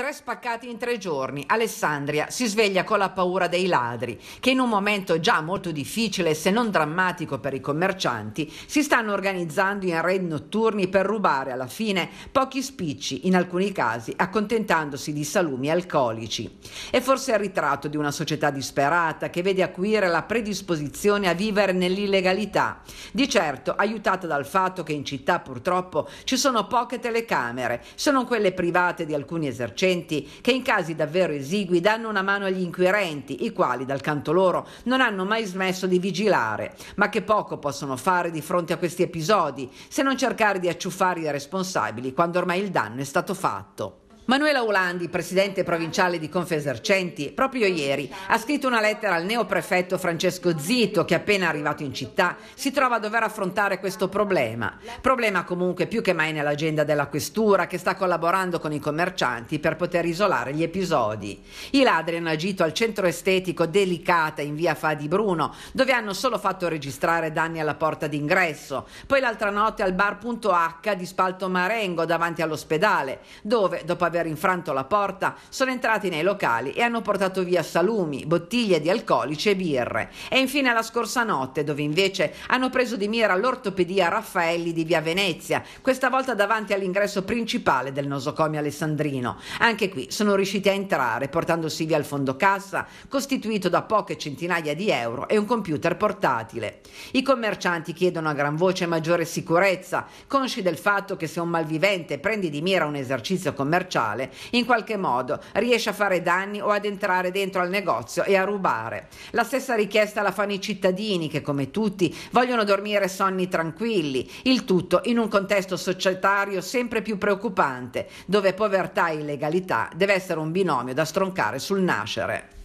Tre spaccati in tre giorni. Alessandria si sveglia con la paura dei ladri, che in un momento già molto difficile, se non drammatico per i commercianti, si stanno organizzando in raid notturni per rubare alla fine pochi spicci, in alcuni casi accontentandosi di salumi alcolici. È forse il ritratto di una società disperata che vede acuire la predisposizione a vivere nell'illegalità, di certo aiutata dal fatto che in città purtroppo ci sono poche telecamere, se non quelle private di alcuni esercenti innocenti che in casi davvero esigui danno una mano agli inquirenti, i quali dal canto loro non hanno mai smesso di vigilare, ma che poco possono fare di fronte a questi episodi se non cercare di acciuffare i responsabili quando ormai il danno è stato fatto. Manuela Ulandi, presidente provinciale di Confesercenti, proprio ieri ha scritto una lettera al neoprefetto Francesco Zito che appena arrivato in città si trova a dover affrontare questo problema. Problema comunque più che mai nell'agenda della questura che sta collaborando con i commercianti per poter isolare gli episodi. I ladri hanno agito al centro estetico Delicata in via Fadi Bruno, dove hanno solo fatto registrare danni alla porta d'ingresso, poi l'altra notte al bar.h di Spalto Marengo davanti all'ospedale, dove dopo aver aver infranto la porta, sono entrati nei locali e hanno portato via salumi, bottiglie di alcolici e birre. E infine la scorsa notte, dove invece hanno preso di mira l'ortopedia Raffaelli di via Venezia, questa volta davanti all'ingresso principale del nosocomio alessandrino. Anche qui sono riusciti a entrare portandosi via il fondo cassa, costituito da poche centinaia di euro e un computer portatile. I commercianti chiedono a gran voce maggiore sicurezza, consci del fatto che se un malvivente prendi di mira un esercizio commerciale, sessuale. In qualche modo riesce a fare danni o ad entrare dentro al negozio e a rubare. La stessa richiesta la fanno i cittadini che, come tutti, vogliono dormire sonni tranquilli, il tutto in un contesto societario sempre più preoccupante, dove povertà e illegalità deve essere un binomio da stroncare sul nascere.